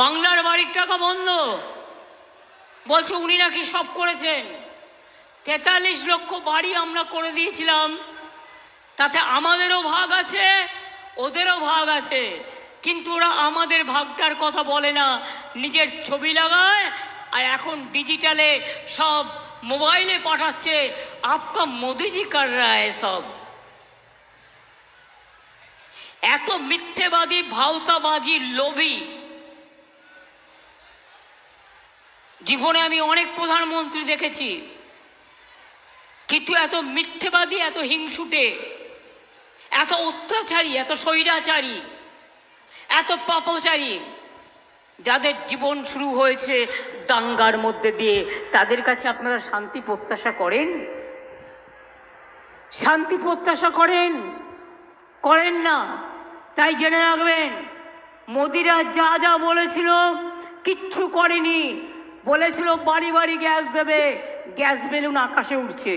বাংলার বাড়ির টাকা বন্ধ বলছে উনি নাকি সব করেছেন তেতাল্লিশ লক্ষ বাড়ি আমরা করে দিয়েছিলাম তাতে আমাদেরও ভাগ আছে ওদেরও ভাগ আছে কিন্তু ওরা আমাদের ভাগটার কথা বলে না নিজের ছবি লাগায় আর এখন ডিজিটালে সব মোবাইলে পাঠাচ্ছে আপকা মোদিজি কার রায় সব এত মিথ্যেবাদী ভাউতাবাজি লোভী জীবনে আমি অনেক প্রধানমন্ত্রী দেখেছি কিন্তু এত মিথ্যেবাদী এত হিংসুটে এত অত্যাচারী এত স্বৈরাচারী এত পাপচারী যাদের জীবন শুরু হয়েছে দাঙ্গার মধ্যে দিয়ে তাদের কাছে আপনারা শান্তি প্রত্যাশা করেন শান্তি প্রত্যাশা করেন করেন না তাই জেনে রাখবেন মোদিরা যা যা বলেছিল কিচ্ছু করেনি বলেছিল বাড়ি বাড়ি গ্যাস দেবে গ্যাস বেলুন আকাশে উঠছে